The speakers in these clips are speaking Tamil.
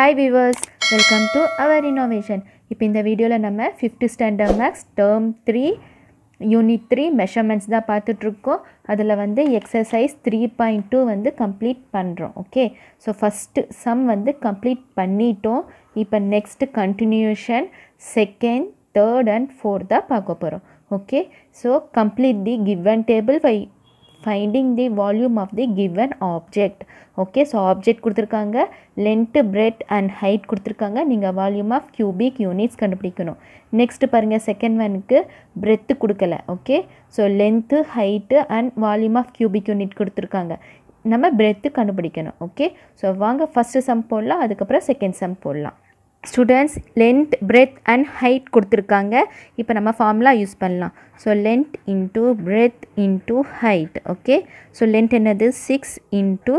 Hi viewers welcome to our innovation இப்போ இந்த வீடியோவில் நம்ம fifth standard maths term three unit three measurements தான் பார்த்துட்ருக்கோம் அதில் வந்து எக்ஸசைஸ் த்ரீ பாயிண்ட் டூ வந்து கம்ப்ளீட் பண்ணுறோம் ஓகே ஸோ ஃபஸ்ட்டு சம் வந்து கம்ப்ளீட் பண்ணிட்டோம் இப்போ next continuation second third and fourth பார்க்க போகிறோம் okay so complete the given table by finding the volume of the given object okay so object கொடுத்துருக்காங்க லென்த்து பிரெட் அண்ட் ஹைட் கொடுத்துருக்காங்க நீங்கள் வால்யூம் ஆஃப் கியூபிக் யூனிட்ஸ் கண்டுபிடிக்கணும் நெக்ஸ்ட் பாருங்கள் செகண்ட் ஒனுக்கு பிரெத்து கொடுக்கல okay so length height and volume of cubic unit கொடுத்துருக்காங்க நம்ம பிரெத்து கண்டுபிடிக்கணும் ஓகே ஸோ வாங்க ஃபஸ்ட்டு சம் போடலாம் அதுக்கப்புறம் செகண்ட் சம் போடலாம் students length breadth and height கொடுத்துருக்காங்க இப்போ நம்ம ஃபார்முலா யூஸ் பண்ணலாம் so length into breadth into height okay so length என்னது six into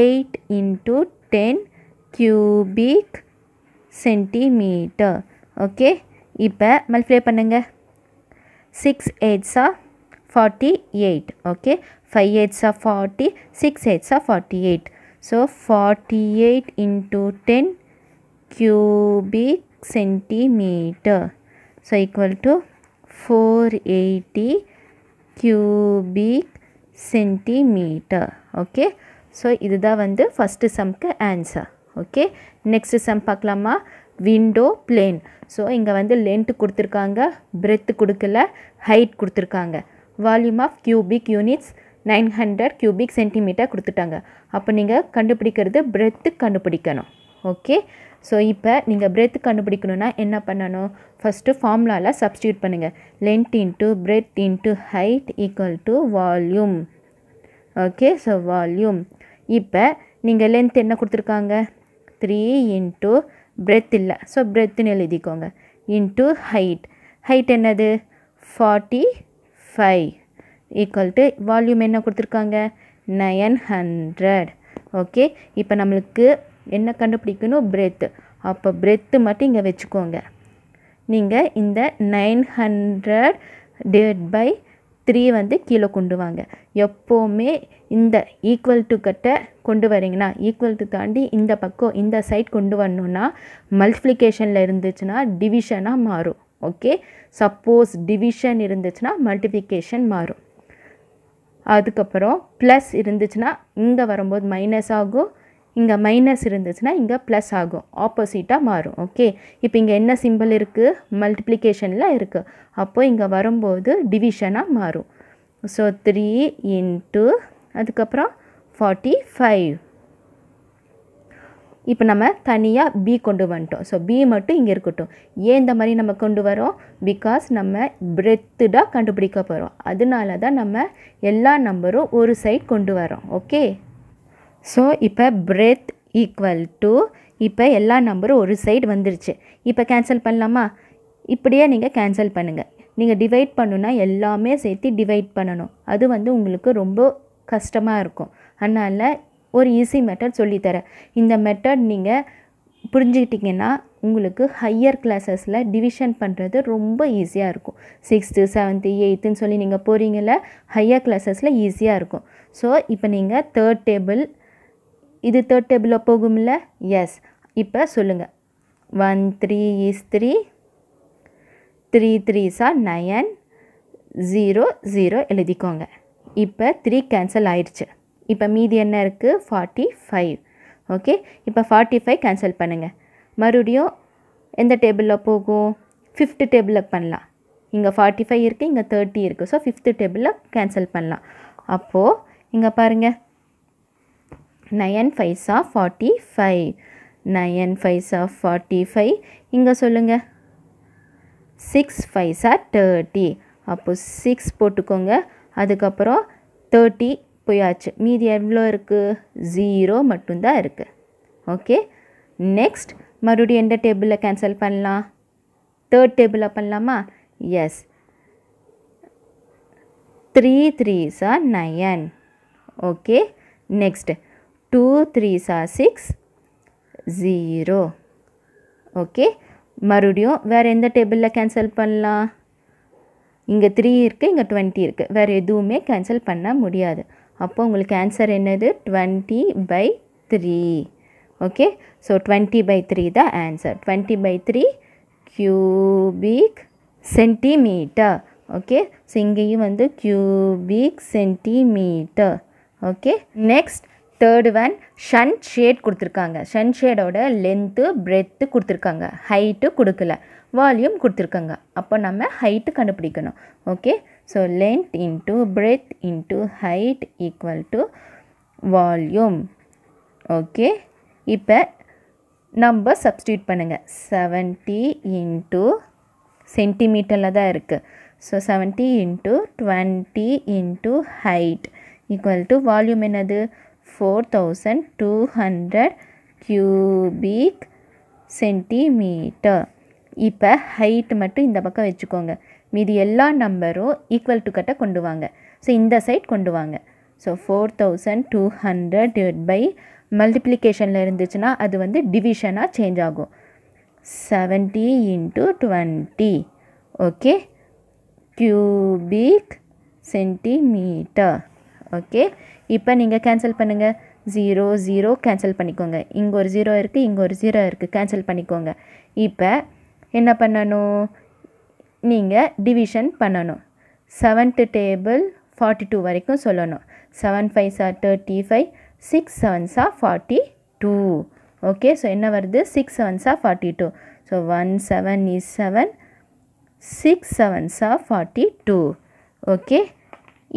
eight into ten cubic centimeter okay இப்போ மல்டிப்ளை பண்ணுங்கள் six eights are forty eight okay five eights are forty six eights are forty eight so forty eight into ten cubic centimeter. So equal to 480 cubic centimeter. Okay. So இதுதான் வந்து ஃபஸ்ட்டு சம்க்கு ஆன்சர் ஓகே நெக்ஸ்ட் சம் பார்க்கலாமா விண்டோ பிளேன் ஸோ இங்கே வந்து லென்த்து கொடுத்துருக்காங்க பிரெத்து கொடுக்கல ஹைட் கொடுத்துருக்காங்க volume of cubic units nine hundred cubic centimeter கொடுத்துட்டாங்க அப்போ நீங்கள் கண்டுபிடிக்கிறது பிரெத்து கண்டுபிடிக்கணும் ஓகே ஸோ இப்போ நீங்கள் பிரெத்து கண்டுபிடிக்கணுன்னா என்ன பண்ணணும் ஃபஸ்ட்டு ஃபார்முலாவில் சப்ஸ்டியூட் பண்ணுங்கள் length into breadth into height equal to volume okay so volume இப்போ நீங்கள் லென்த் என்ன கொடுத்துருக்காங்க த்ரீ இன்ட்டு பிரெத் இல்லை ஸோ பிரெத்துன்னு எழுதிக்கோங்க இன்ட்டு ஹைட் ஹைட் என்னது forty five equal to volume என்ன கொடுத்துருக்காங்க நயன் ஹண்ட்ரட் ஓகே இப்போ நம்மளுக்கு என்ன கண்டுபிடிக்கணும் பிரெத்து அப்போ பிரெத்து மட்டும் இங்கே வச்சுக்கோங்க நீங்கள் இந்த nine hundred divide by three வந்து கீழே கொண்டு வாங்க எப்போவுமே இந்த ஈக்குவல் டு கட்டை கொண்டு வரீங்கன்னா ஈக்குவல் டு தாண்டி இந்த பக்கம் இந்த சைட் கொண்டு வரணுன்னா மல்டிப்ளிகேஷனில் இருந்துச்சுன்னா டிவிஷனாக மாறும் ஓகே சப்போஸ் டிவிஷன் இருந்துச்சுன்னா மல்டிப்ளிகேஷன் மாறும் அதுக்கப்புறம் ப்ளஸ் இருந்துச்சுன்னா இங்கே வரும்போது மைனஸ் ஆகும் இங்கே மைனஸ் இருந்துச்சுன்னா இங்கே ப்ளஸ் ஆகும் ஆப்போசிட்டாக மாறும் ஓகே இப்போ இங்கே என்ன சிம்பிள் இருக்குது மல்டிப்ளிகேஷனில் இருக்குது அப்போது இங்கே வரும்போது டிவிஷனாக மாறும் ஸோ த்ரீ இன்ட்டு அதுக்கப்புறம் ஃபார்ட்டி ஃபைவ் இப்போ நம்ம தனியாக பி கொண்டு வந்துட்டோம் ஸோ பி மட்டும் இங்கே இருக்கட்டும் ஏன் இந்த மாதிரி நம்ம கொண்டு வரோம் பிகாஸ் நம்ம தான் கண்டுபிடிக்க போகிறோம் அதனால தான் நம்ம எல்லா நம்பரும் ஒரு சைட் கொண்டு வரோம் ஓகே ஸோ இப்போ பிரெத் ஈக்குவல் டு இப்போ எல்லா நம்பரும் ஒரு சைடு வந்துருச்சு இப்போ கேன்சல் பண்ணலாமா இப்படியே நீங்கள் கேன்சல் பண்ணுங்கள் நீங்கள் டிவைட் பண்ணுன்னா எல்லாமே சேர்த்து டிவைட் பண்ணணும் அது வந்து உங்களுக்கு ரொம்ப கஷ்டமாக இருக்கும் அதனால் ஒரு ஈஸி மெத்தட் சொல்லித்தரேன் இந்த மெத்தட் நீங்கள் புரிஞ்சுக்கிட்டிங்கன்னா உங்களுக்கு ஹையர் கிளாஸஸில் டிவிஷன் பண்ணுறது ரொம்ப ஈஸியாக இருக்கும் சிக்ஸ்த்து செவன்த்து எயித்துன்னு சொல்லி நீங்கள் போகிறீங்கள ஹையர் கிளாஸஸில் ஈஸியாக இருக்கும் ஸோ இப்போ நீங்கள் தேர்ட் டேபிள் இது தேர்ட் டேபிளில் போகும்ல எஸ் இப்போ சொல்லுங்கள் one three is three three threes are nine zero zero எழுதிக்கோங்க இப்போ த்ரீ கேன்சல் ஆயிடுச்சு இப்போ மீதி என்ன இருக்குது ஃபார்ட்டி ஃபைவ் ஓகே இப்போ ஃபார்ட்டி ஃபைவ் கேன்சல் பண்ணுங்கள் மறுபடியும் எந்த டேபிளில் போகும் ஃபிஃப்த்து டேபிளில் பண்ணலாம் இங்கே ஃபார்ட்டி ஃபைவ் இருக்குது இங்கே தேர்ட்டி இருக்குது ஸோ ஃபிஃப்த்து டேபிளில் கேன்சல் பண்ணலாம் அப்போது இங்கே பாருங்கள் nine fives forty five nine fives forty five இங்கே சொல்லுங்கள் சிக்ஸ் ஃபைவ்ஸ் ஆர் தேர்ட்டி அப்போது சிக்ஸ் போட்டுக்கோங்க அதுக்கப்புறம் தேர்ட்டி போயாச்சு மீதி எவ்வளோ இருக்குது ஜீரோ மட்டும்தான் இருக்குது ஓகே நெக்ஸ்ட் மறுபடியும் எந்த டேபிளில் கேன்சல் பண்ணலாம் தேர்ட் டேபிளில் பண்ணலாமா yes three threes are nine okay next two threes are six zero okay மறுபடியும் வேறு எந்த டேபிளில் கேன்சல் பண்ணலாம் இங்கே த்ரீ இருக்குது இங்கே டுவெண்ட்டி இருக்குது வேறு எதுவுமே கேன்சல் பண்ண முடியாது அப்போ உங்களுக்கு ஆன்சர் என்னது twenty by three okay so twenty by three தான் answer twenty by three cubic centimetre okay so இங்கேயும் வந்து cubic centimetre okay next third one sun shade கொடுத்துருக்காங்க ஷன் ஷேடோட லென்த்து பிரெத்து கொடுத்துருக்காங்க ஹைட்டு கொடுக்கல வால்யூம் கொடுத்துருக்காங்க அப்போ நம்ம ஹைட்டு கண்டுபிடிக்கணும் okay so length into breadth into height equal to volume okay இப்போ நம்ம சப்ஸ்டியூட் பண்ணுங்கள் செவன்ட்டி இன்ட்டு சென்டிமீட்டரில் தான் இருக்குது so seventy into twenty into height equal to volume என்னது four thousand two hundred cubic centimeter இப்போ ஹைட் மட்டும் இந்த பக்கம் வச்சுக்கோங்க மீதி எல்லா நம்பரும் ஈக்குவல் to கட்ட கொண்டு வாங்க ஸோ இந்த சைட் கொண்டு வாங்க so four thousand two hundred by மல்டிப்ளிகேஷனில் இருந்துச்சுன்னா அது வந்து டிவிஷனாக சேஞ்ச் ஆகும் 70 into twenty okay cubic centimeter okay இப்போ நீங்கள் கேன்சல் பண்ணுங்கள் ஜீரோ ஜீரோ கேன்சல் பண்ணிக்கோங்க இங்கே ஒரு ஜீரோ இருக்குது இங்கே ஒரு ஜீரோ இருக்குது கேன்சல் பண்ணிக்கோங்க இப்போ என்ன பண்ணணும் நீங்கள் டிவிஷன் பண்ணணும் செவன்த்து டேபிள் ஃபார்ட்டி டூ வரைக்கும் சொல்லணும் seven fives are thirty five six sevens are forty two okay so என்ன வருது six sevens are forty two so one seven is seven six sevens are forty two okay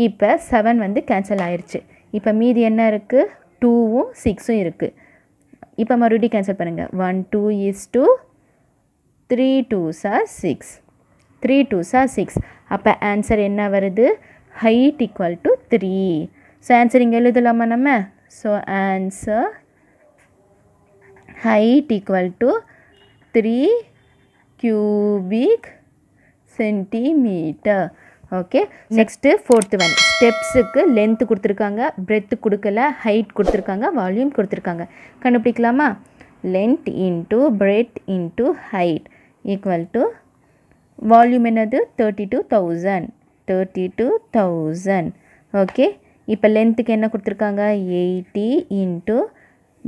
இப்போ செவன் வந்து கேன்சல் ஆயிடுச்சு இப்போ மீதி என்ன இருக்குது டூவும் சிக்ஸும் இருக்குது இப்போ மறுபடியும் கேன்சல் பண்ணுங்கள் one two is two three twos are six three twos are six அப்போ ஆன்சர் என்ன வருது height equal to three so answer இங்கே எழுதலாமா நம்ம so answer height equal to three cubic centimetre okay next fourth one ஸ்டெப்ஸுக்கு லென்த்து கொடுத்துருக்காங்க பிரெத்து கொடுக்கல ஹைட் கொடுத்துருக்காங்க வால்யூம் கொடுத்துருக்காங்க கண்டுபிடிக்கலாமா length into breadth into height equal to volume என்னது thirty two thousand thirty two thousand okay இப்போ லென்த்துக்கு என்ன கொடுத்துருக்காங்க எயிட்டி இன்ட்டு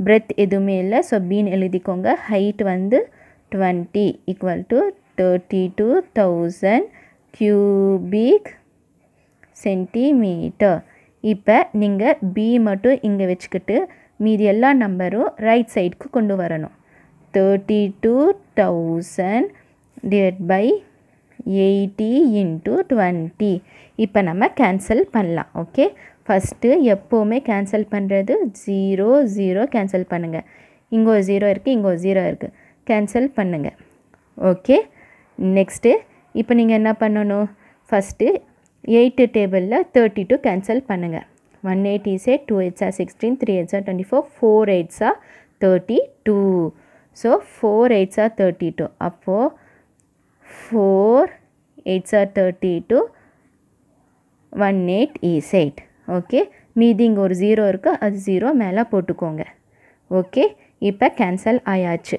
பிரெத் எதுவுமே இல்லை ஸோ பீன் எழுதிக்கோங்க ஹைட் வந்து twenty equal to thirty two thousand cubic centimetre இப்போ நீங்கள் பி மட்டும் இங்கே வச்சுக்கிட்டு மீதி எல்லா நம்பரும் ரைட் சைடுக்கு கொண்டு வரணும் thirty two thousand divide by eighty into twenty இப்போ நம்ம கேன்சல் பண்ணலாம் ஓகே ஃபஸ்ட்டு எப்போவுமே கேன்சல் பண்ணுறது ஜீரோ ஜீரோ கேன்சல் பண்ணுங்கள் இங்கே ஒரு ஜீரோ இருக்குது இங்கே ஒரு ஜீரோ இருக்குது கேன்சல் பண்ணுங்கள் ஓகே நெக்ஸ்ட்டு இப்போ நீங்கள் என்ன பண்ணணும் ஃபஸ்ட்டு எயிட்டு டேபிளில் தேர்ட்டி டூ கேன்சல் பண்ணுங்கள் one eight is two eights are sixteen three eights are twenty four four eights are thirty two so four eights are thirty two அப்போது four eights are thirty two one eight is eight okay மீதி இங்கே ஒரு ஜீரோ இருக்குது அது ஜீரோ மேலே போட்டுக்கோங்க ஓகே இப்போ கேன்சல் ஆயாச்சு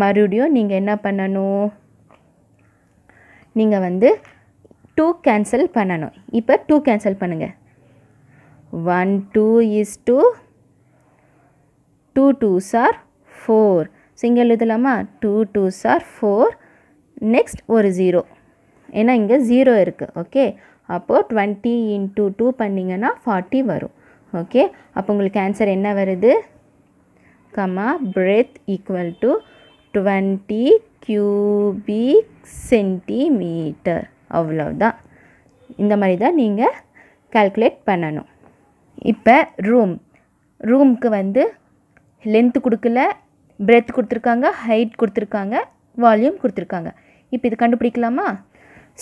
மறுபடியும் நீங்கள் என்ன பண்ணணும் நீங்கள் வந்து டூ கேன்சல் பண்ணணும் இப்போ டூ கேன்சல் பண்ணுங்கள் one two is two two twos are four single எழுதலாமா two twos are four next ஒரு ஜீரோ ஏன்னா இங்கே ஜீரோ இருக்குது ஓகே அப்போது டுவெண்ட்டி இன்ட்டு டூ பண்ணிங்கன்னா ஃபார்ட்டி வரும் ஓகே அப்போ உங்களுக்கு ஆன்சர் என்ன வருது comma breadth equal to twenty cubic centimeter அவ்வளோதான் இந்த மாதிரி தான் நீங்கள் கால்குலேட் பண்ணணும் இப்போ ரூம் ரூமுக்கு வந்து லென்த்து கொடுக்கல பிரெத் கொடுத்துருக்காங்க ஹைட் கொடுத்துருக்காங்க வால்யூம் கொடுத்துருக்காங்க இப்போ இது கண்டுபிடிக்கலாமா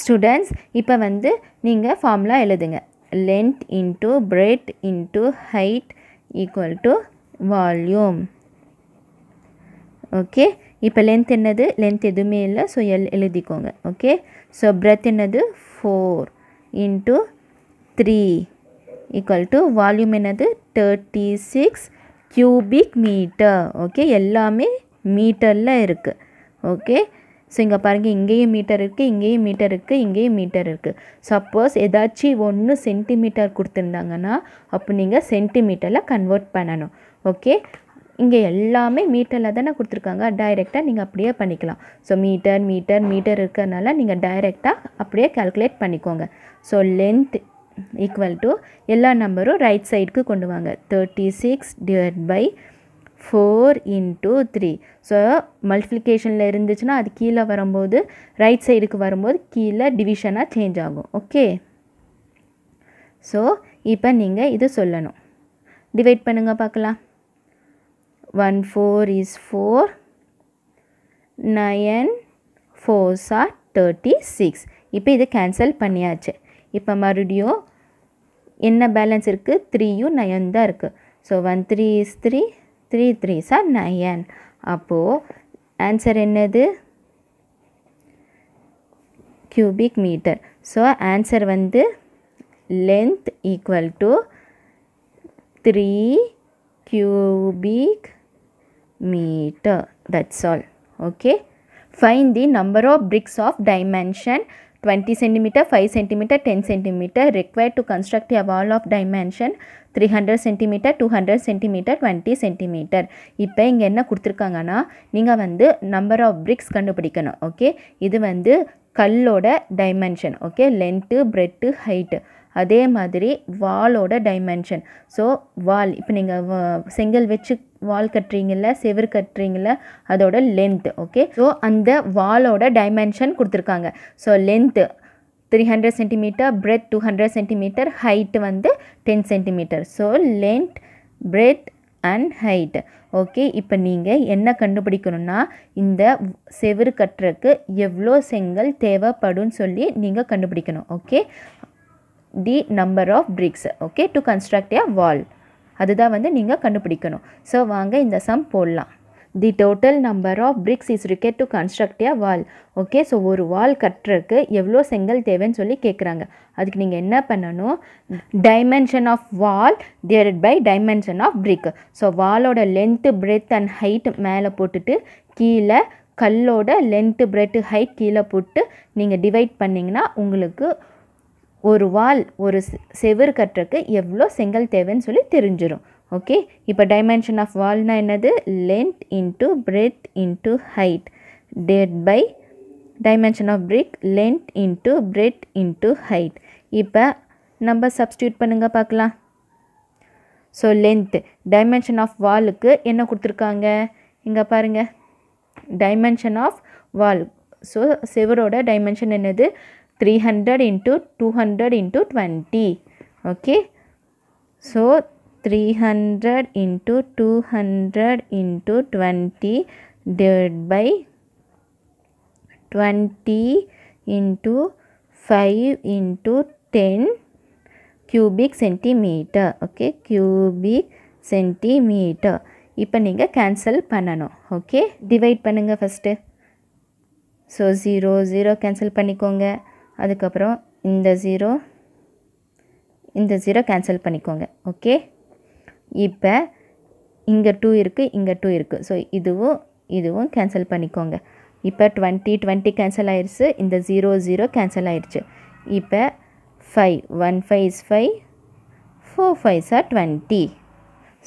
ஸ்டூடெண்ட்ஸ் இப்போ வந்து நீங்கள் ஃபார்முலா எழுதுங்க length into breadth into height equal to volume okay இப்போ லென்த் என்னது லென்த் எதுவுமே இல்லை ஸோ எல் எழுதிக்கோங்க ஓகே ஸோ ಬ್ರೆತ್ என்னது four into three equal to volume என்னது thirty six cubic meter okay எல்லாமே மீட்டரில் இருக்குது ஓகே ஸோ இங்கே பாருங்கள் இங்கேயும் மீட்டர் இருக்குது இங்கேயும் மீட்டர் இருக்குது இங்கேயும் மீட்டர் இருக்குது சப்போஸ் ஏதாச்சும் ஒன்று சென்டிமீட்டர் கொடுத்துருந்தாங்கன்னா அப்போ நீங்கள் சென்டிமீட்டரில் கன்வெர்ட் பண்ணணும் ஓகே இங்கே எல்லாமே மீட்டரில் தானே கொடுத்துருக்காங்க டைரெக்டாக நீங்கள் அப்படியே பண்ணிக்கலாம் ஸோ மீட்டர் மீட்டர் மீட்டர் இருக்கிறனால நீங்கள் டைரெக்டாக அப்படியே கால்குலேட் பண்ணிக்கோங்க ஸோ லென்த் ஈக்குவல் டு எல்லா நம்பரும் ரைட் சைடுக்கு கொண்டு வாங்க thirty six divide by four into three so மல்டிப்ளிகேஷனில் இருந்துச்சுன்னா அது கீழே வரும்போது ரைட் சைடுக்கு வரும்போது கீழே டிவிஷனாக சேஞ்ச் ஆகும் ஓகே ஸோ இப்போ நீங்கள் இது சொல்லணும் டிவைட் பண்ணுங்கள் பார்க்கலாம் one four is four nine fours are thirty six இப்போ இதை கேன்சல் பண்ணியாச்சு இப்போ மறுபடியும் என்ன பேலன்ஸ் இருக்குது த்ரீயும் நயன் தான் இருக்குது so one three is three three threes are nine அப்போது ஆன்சர் என்னது கியூபிக் மீட்டர் ஸோ ஆன்சர் வந்து length equal to three cubic meter. That's all. Okay. Find the number of bricks of dimension 20 centimeter, 5 centimeter, 10 centimeter required to construct a wall of dimension 300 centimetre two hundred centimetre twenty centimetre இப்போ இங்கே என்ன கொடுத்துருக்காங்கன்னா நீங்கள் வந்து நம்பர் ஆஃப் பிரிக்ஸ் கண்டுபிடிக்கணும் ஓகே இது வந்து கல்லோட dimension okay length breadth height அதே மாதிரி வாலோட டைமென்ஷன் ஸோ வால் இப்போ நீங்கள் செங்கல் வச்சு வால் கட்டுறீங்கள செவர் கட்டுறீங்கள அதோட லென்த் ஓகே ஸோ அந்த வாலோட டைமென்ஷன் கொடுத்துருக்காங்க so length three hundred centimetre breadth two hundred centimetre height வந்து ten centimetre so length breadth and height okay இப்போ நீங்கள் என்ன கண்டுபிடிக்கணும்னா இந்த செவரு கற்றுக்கு எவ்வளோ செங்கல் தேவைப்படும் சொல்லி நீங்கள் கண்டுபிடிக்கணும் okay the number of bricks okay to construct a wall அதுதான் வந்து நீங்கள் கண்டுபிடிக்கணும் ஸோ வாங்க இந்த சம் போடலாம் the total number of bricks is required to construct a wall okay so ஒரு வால் கட்டுறதுக்கு எவ்வளோ செங்கல் தேவைன்னு சொல்லி கேட்குறாங்க அதுக்கு நீங்கள் என்ன பண்ணணும் dimension of wall divide by dimension of brick so வாலோட லென்த்து பிரெத் அண்ட் ஹைட் மேலே போட்டுட்டு கீழே கல்லோட லென்த்து பிரெட்டு ஹைட் கீழே போட்டு நீங்கள் டிவைட் பண்ணிங்கன்னா உங்களுக்கு ஒரு வால் ஒரு செவர் கட்டுறதுக்கு எவ்வளோ செங்கல் தேவைன்னு சொல்லி தெரிஞ்சிடும் ஓகே இப்போ டைமென்ஷன் ஆஃப் வால்னால் என்னது length into breadth into height divided by dimension of brick length into breadth into height இப்போ நம்ம சப்ஸ்டியூட் பண்ணுங்கள் பார்க்கலாம் ஸோ லென்த்து டைமென்ஷன் ஆஃப் வாலுக்கு என்ன கொடுத்துருக்காங்க இங்கே பாருங்கள் டைமென்ஷன் ஆஃப் வால் ஸோ செவரோட டைமென்ஷன் என்னது three hundred into two hundred into twenty okay so three hundred into two hundred into twenty divide by twenty into five into ten cubic centimetre okay cubic centimetre இப்போ நீங்கள் கேன்சல் பண்ணணும் ஓகே டிவைட் பண்ணுங்கள் first so zero zero cancel பண்ணிக்கோங்க அதுக்கப்புறம் இந்த ஜீரோ இந்த ஜீரோ கேன்சல் பண்ணிக்கோங்க ஓகே இப்போ இங்கே டூ இருக்குது இங்கே டூ இருக்குது ஸோ இதுவும் இதுவும் கேன்சல் பண்ணிக்கோங்க இப்போ டுவெண்ட்டி டுவெண்ட்டி கேன்சல் ஆயிடுச்சு இந்த ஜீரோ ஜீரோ கேன்சல் ஆயிடுச்சு இப்போ five one five is five four five sir twenty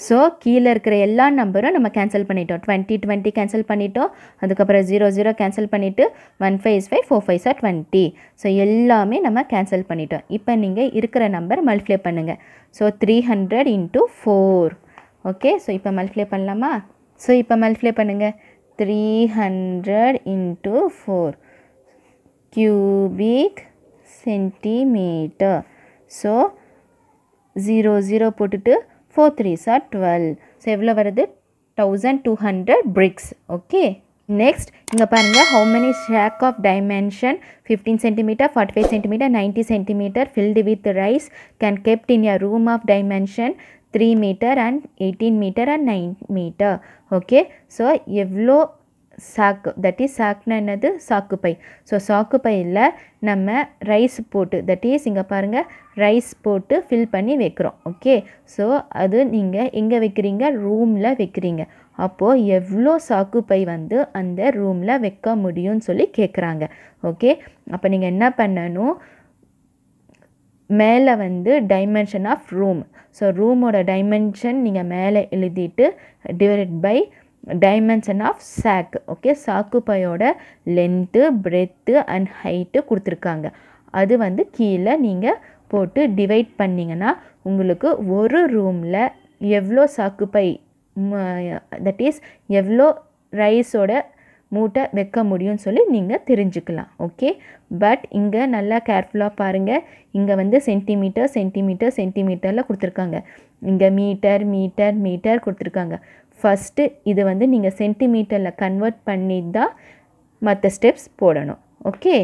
so கீழே இருக்கிற எல்லா நம்பரும் நம்ம கேன்சல் பண்ணிட்டோம் டுவெண்ட்டி டுவெண்ட்டி கேன்சல் பண்ணிட்டோம் அதுக்கப்புறம் ஜீரோ ஜீரோ கேன்சல் பண்ணிவிட்டு one five is five four five sir twenty so எல்லாமே நம்ம கேன்சல் பண்ணிட்டோம் இப்போ நீங்கள் இருக்கிற நம்பர் மல்டிப்ளை பண்ணுங்கள் so three hundred into four okay so இப்போ மல்டிப்ளை பண்ணலாமா ஸோ இப்போ மல்டிப்ளை பண்ணுங்கள் three hundred into four cubic centimetre so zero zero போட்டுட்டு four three sir twelve so எவ்வளோ வருது thousand two hundred bricks okay next இங்கே பாருங்கள் how many sack of dimension fifteen centimetre forty five centimetre ninety centimetre filled with rice can kept in your room of dimension three metre and eighteen metre and nine metre okay so எவ்வளோ சாக்கு தட் இஸ் சாக்குனா என்னது பை ஸோ சாக்கு பையில் நம்ம ரைஸ் போட்டு தட் இஸ் இங்கே பாருங்கள் ரைஸ் போட்டு ஃபில் பண்ணி வைக்கிறோம் ஓகே ஸோ அது நீங்கள் எங்கே வைக்கிறீங்க ரூமில் வைக்கிறீங்க அப்போது எவ்வளோ சாக்கு பை வந்து அந்த ரூமில் வைக்க முடியும்னு சொல்லி கேட்குறாங்க ஓகே அப்போ நீங்கள் என்ன பண்ணணும் மேலே வந்து டைமென்ஷன் ஆஃப் ரூம் ஸோ ரூமோட டைமென்ஷன் நீங்கள் மேலே எழுதிட்டு divided by dimension of sack okay சாக்கு பையோட லென்த்து பிரெத்து அண்ட் ஹைட்டு கொடுத்துருக்காங்க அது வந்து கீழே நீங்கள் போட்டு டிவைட் பண்ணிங்கன்னா உங்களுக்கு ஒரு ரூமில் எவ்வளோ சாக்குப்பை தட் இஸ் எவ்வளோ ரைஸோட மூட்டை வைக்க முடியும்னு சொல்லி நீங்கள் தெரிஞ்சுக்கலாம் ஓகே பட் இங்கே நல்லா கேர்ஃபுல்லாக பாருங்கள் இங்கே வந்து சென்டிமீட்டர் சென்டிமீட்டர் சென்டிமீட்டரில் கொடுத்துருக்காங்க இங்கே மீட்டர் மீட்டர் மீட்டர் கொடுத்துருக்காங்க ஃபஸ்ட்டு இது வந்து நீங்கள் சென்டிமீட்டரில் கன்வெர்ட் பண்ணி தான் மற்ற ஸ்டெப்ஸ் போடணும் ஓகே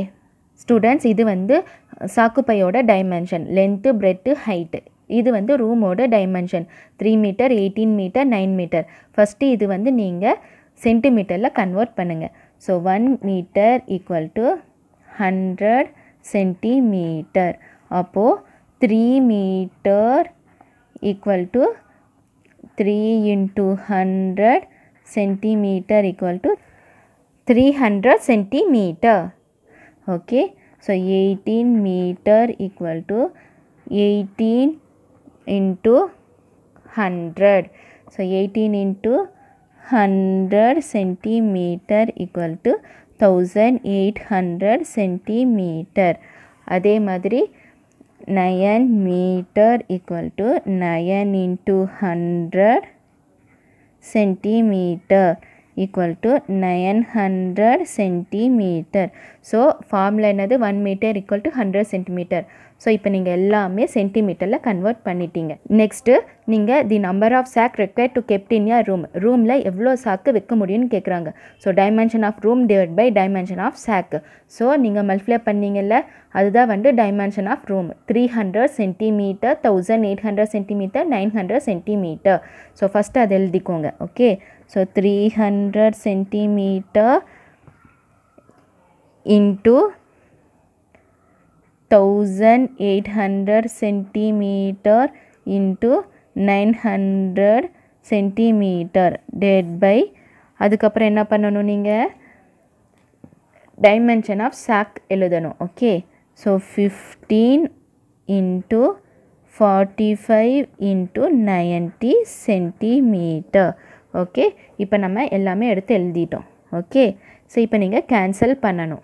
ஸ்டூடெண்ட்ஸ் இது வந்து சாக்குப்பையோட டைமென்ஷன் லென்த்து பிரெட்டு ஹைட்டு இது வந்து ரூமோட dimension three metre eighteen metre nine metre first இது வந்து நீங்கள் சென்டிமீட்டரில் கன்வெர்ட் பண்ணுங்கள் so one metre equal to hundred centimetre அப்போது three metre equal to 3 into 100 centimeter equal to 300 centimeter okay so 18 meter equal to 18 into 100 so 18 into 100 centimeter equal to 1800 centimeter அதே மாதிரி 9 meter equal to 9 into 100 centimeter equal to 900 centimeter. So formula another 1 meter equal to 100 centimeter. So இப்போ நீங்கள் எல்லாமே சென்டிமீட்டரில் கன்வெர்ட் பண்ணிட்டீங்க நெக்ஸ்ட்டு நீங்கள் the number of sack required to kept in your room ரூமில் எவ்வளோ சாக்கு வைக்க முடியும்னு கேட்குறாங்க so dimension of room divide by dimension of சாக்கு ஸோ நீங்கள் மல்டிப்ளை பண்ணீங்கல்ல அதுதான் வந்து dimension of room three hundred centimetre thousand eight hundred centimetre nine hundred centimetre so first அதை எழுதிக்கோங்க okay so three hundred centimetre into thousand eight hundred centimetre into nine hundred centimetre divided by அதுக்கப்புறம் என்ன பண்ணணும் நீங்கள் டைமென்ஷன் ஆஃப் சாக் எழுதணும் okay so fifteen into forty five into ninety centimetre okay இப்போ நம்ம எல்லாமே எடுத்து எழுதிட்டோம் ஓகே ஸோ இப்போ நீங்கள் கேன்சல் பண்ணணும்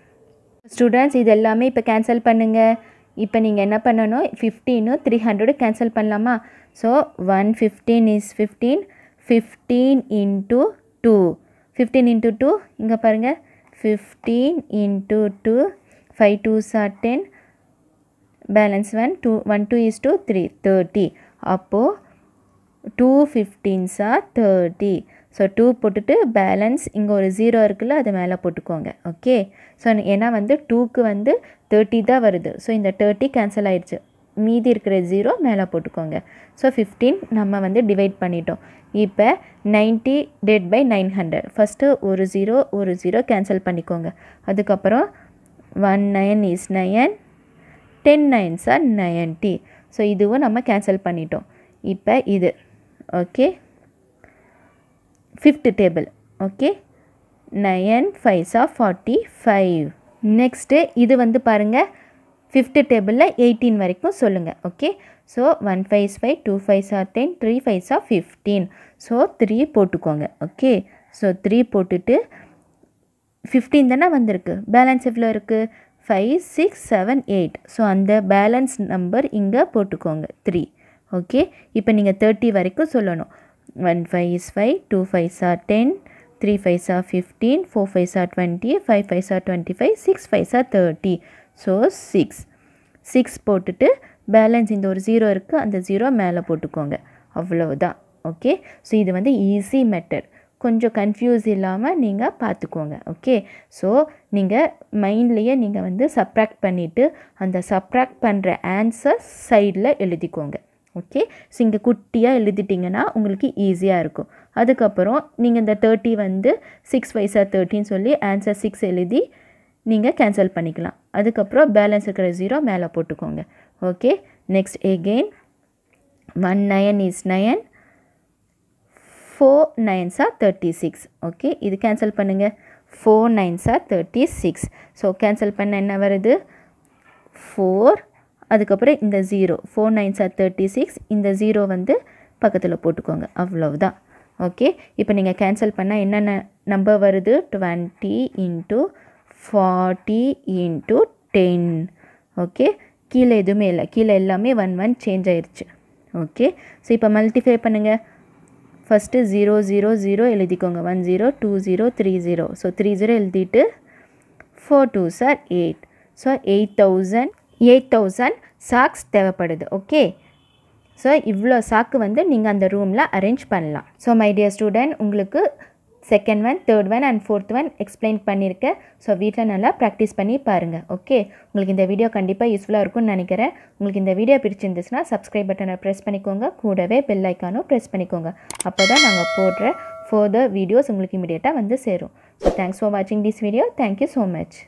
ஸ்டூடெண்ட்ஸ் இது எல்லாமே இப்போ கேன்சல் பண்ணுங்கள் இப்போ நீங்கள் என்ன பண்ணணும் ஃபிஃப்டீனும் த்ரீ ஹண்ட்ரடு கேன்சல் பண்ணலாமா so one fifteen is fifteen fifteen into two fifteen into two இங்கே பாருங்கள் fifteen into two five two sir ten balance one two one two is two three thirty அப்போது two fifteen sir thirty so two போட்டுட்டு பேலன்ஸ் இங்கே ஒரு ஜீரோ இருக்குல்ல அது மேலே போட்டுக்கோங்க ஓகே ஸோ ஏன்னா வந்து டூக்கு வந்து தேர்ட்டி தான் வருது ஸோ இந்த தேர்ட்டி கேன்சல் ஆகிடுச்சு மீதி இருக்கிற ஜீரோ மேலே போட்டுக்கோங்க ஸோ ஃபிஃப்டீன் நம்ம வந்து டிவைட் பண்ணிட்டோம் இப்போ ninety divided by nine hundred first ஒரு ஜீரோ ஒரு ஜீரோ கேன்சல் பண்ணிக்கோங்க அதுக்கப்புறம் one nine is nine ten nines are ninety so இதுவும் நம்ம கேன்சல் பண்ணிட்டோம் இப்போ இது okay fifth table okay nine ஃபைவ்ஸா ஃபார்ட்டி ஃபைவ் நெக்ஸ்ட்டு இது வந்து பாருங்கள் ஃபிஃப்த்து டேபிளில் எயிட்டீன் வரைக்கும் சொல்லுங்கள் okay so one five five two five are ten three five are fifteen so three போட்டுக்கோங்க ஓகே ஸோ த்ரீ போட்டுட்டு ஃபிஃப்டீன் தானே வந்திருக்கு பேலன்ஸ் எவ்வளோ இருக்குது five six seven eight so அந்த பேலன்ஸ் நம்பர் இங்கே போட்டுக்கோங்க த்ரீ ஓகே இப்போ நீங்கள் தேர்ட்டி வரைக்கும் சொல்லணும் one five is five two fives are ten three fives are fifteen four fives are twenty five fives are twenty five six five are thirty so six six போட்டுட்டு பேலன்ஸ் இந்த ஒரு ஜீரோ இருக்குது அந்த ஜீரோ மேலே போட்டுக்கோங்க அவ்வளவுதான் ஓகே ஸோ இது வந்து ஈஸி மெத்தட் கொஞ்சம் கன்ஃபியூஸ் இல்லாமல் நீங்கள் பார்த்துக்கோங்க ஓகே ஸோ நீங்கள் மைண்ட்லேயே நீங்கள் வந்து சப்ராக்ட் பண்ணிவிட்டு அந்த சப்ராக்ட் பண்ணுற ஆன்சர் சைடில் எழுதிக்கோங்க ஓகே ஸோ இங்கே குட்டியாக எழுதிட்டிங்கன்னா உங்களுக்கு ஈஸியாக இருக்கும் அதுக்கப்புறம் நீங்கள் இந்த தேர்ட்டி வந்து சிக்ஸ் வயசாக தேர்ட்டின்னு சொல்லி ஆன்சர் சிக்ஸ் எழுதி நீங்கள் கேன்சல் பண்ணிக்கலாம் அதுக்கப்புறம் பேலன்ஸ் இருக்கிற ஜீரோ மேலே போட்டுக்கோங்க okay next again one nine is nine four நைன்ஸாக தேர்ட்டி சிக்ஸ் ஓகே இது கேன்சல் பண்ணுங்கள் ஃபோர் நைன்ஸாக தேர்ட்டி சிக்ஸ் ஸோ கேன்சல் பண்ண என்ன வருது ஃபோர் அதுக்கப்புறம் இந்த zero four nine sir thirty six இந்த ஜீரோ வந்து பக்கத்தில் போட்டுக்கோங்க அவ்வளவுதான் ஓகே இப்போ நீங்கள் கேன்சல் பண்ணால் என்னென்ன நம்பர் வருது twenty into forty into ten okay கீழே எதுவுமே இல்லை கீழே எல்லாமே ஒன் ஒன் சேஞ்ச் ஆயிடுச்சு ஓகே ஸோ இப்போ மல்டிஃபை பண்ணுங்கள் ஃபஸ்ட்டு ஜீரோ ஜீரோ ஜீரோ எழுதிக்கோங்க one zero two zero three zero so three zero எழுதிட்டு four two sir eight so eight thousand eight thousand sacks தேவைப்படுது ஓகே ஸோ இவ்வளோ சாக்கு வந்து நீங்கள் அந்த ரூமில் அரேஞ்ச் பண்ணலாம் ஸோ மை டியர் ஸ்டூடெண்ட் உங்களுக்கு second one third one and fourth one explain பண்ணியிருக்கேன் ஸோ வீட்டில் நல்லா ப்ராக்டிஸ் பண்ணி பாருங்கள் ஓகே உங்களுக்கு இந்த வீடியோ கண்டிப்பாக யூஸ்ஃபுல்லாக இருக்கும்னு நினைக்கிறேன் உங்களுக்கு இந்த வீடியோ பிடிச்சிருந்துச்சுன்னா சப்ஸ்கிரைப் பட்டனை ப்ரெஸ் பண்ணிக்கோங்க கூடவே பெல் ஐக்கானும் ப்ரெஸ் பண்ணிக்கோங்க அப்போ தான் நாங்கள் போடுற ஃபர்தர் வீடியோஸ் உங்களுக்கு இமீடியட்டாக வந்து சேரும் ஸோ தேங்க்ஸ் ஃபார் வாட்சிங் this video thank you so much